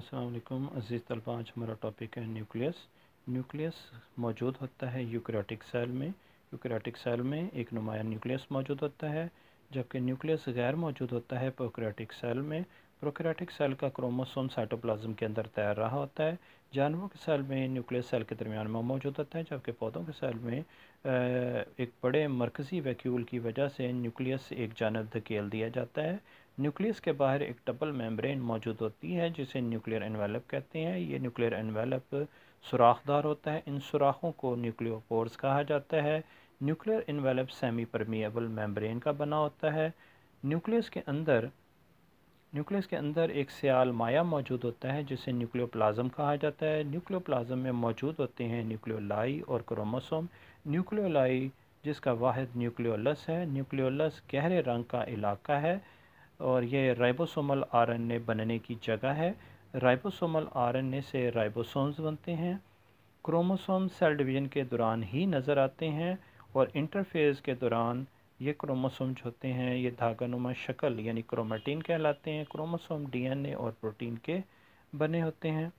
असलम अज़ीज़ तलबा आज हमारा टॉपिक है न्यूक्लियस न्यूक्लियस मौजूद होता है यूक्रेटिक सेल में यूक्रेटिक सेल में एक नुमाया न्यूक्लियस मौजूद होता है जबकि न्यूक्लियस गैर मौजूद होता है प्रोक्रेटिक सेल में प्रोकैरियोटिक सेल का क्रोमोसोम साइटोप्लाज्म के अंदर तैर रहा होता है जानवरों के सेल में न्यूक्लियस सेल के दरमियान में मौजूद होता है जबकि पौधों के सेल में एक बड़े मरकज़ी वैक्यूल की वजह से न्यूक्लियस एक जानब धकेल दिया जाता है न्यूक्लियस के बाहर एक डबल मेम्ब्रेन मौजूद होती है जिसे न्यूक्लियर एनवेलप कहते हैं ये न्यूक्लियर एनवेलप सुराखदार होता है इन सुराखों को न्यूक्लियोपोर्स कहा जाता है nuclear envelope semi permeable membrane का बना होता है न्यूक्लियस के अंदर न्यूक्लियस के अंदर एक सियाल माया मौजूद होता है जिसे न्यूक्लियोप्लाज्म कहा जाता है न्यूक्लियोप्लाज्म में मौजूद होते हैं न्यूक्लियोलाई और क्रोमोसोम न्यूक्लियोलाई जिसका वाद न्यूक्लियोलस है न्यूक्लियोलस गहरे रंग का इलाका है और यह राइबोसोमल आरएनए बनने की जगह है राइबोसोमल आरएनए से राइबोसोम्स बनते हैं क्रोमोसोम सेल डिवीज़न के दौरान ही नज़र आते हैं और इंटरफेज़ के दौरान ये क्रोमोसोम्स होते हैं ये धागानुमा शक्ल यानी क्रोमाटीन कहलाते हैं क्रोमोसोम डीएनए और प्रोटीन के बने होते हैं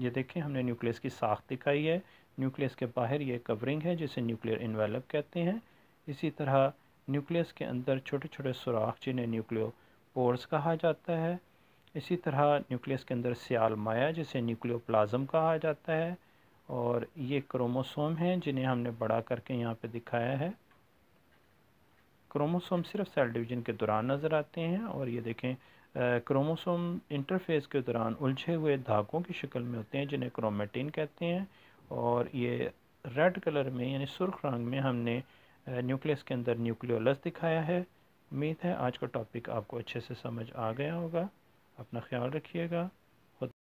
ये देखें हमने न्यूक्लियस की साख दिखाई है न्यूक्लियस के बाहर ये कवरिंग है जिसे न्यूक्लियर इन्वेलप कहते हैं इसी तरह न्यूक्लियस के अंदर छोटे छोटे सुराख जिन्हें न्यूक्लियो पोर्स कहा जाता है इसी तरह न्यूक्लियस के अंदर सियाल माया जिसे न्यूक्लियोप्लाज्म कहा जाता है और ये क्रोमोसोम हैं जिन्हें हमने बड़ा करके यहाँ पे दिखाया है क्रोमोसोम सिर्फ सेल डिवीजन के दौरान नज़र आते हैं और ये देखें क्रोमोसोम इंटरफेस के दौरान उलझे हुए धागों की शक्ल में होते हैं जिन्हें क्रोमेटिन कहते हैं और ये रेड कलर में यानी सुर्ख रंग में हमने न्यूक्लियस के अंदर न्यूक्लियोलस दिखाया है उम्मीद है आज का टॉपिक आपको अच्छे से समझ आ गया होगा अपना ख्याल रखिएगा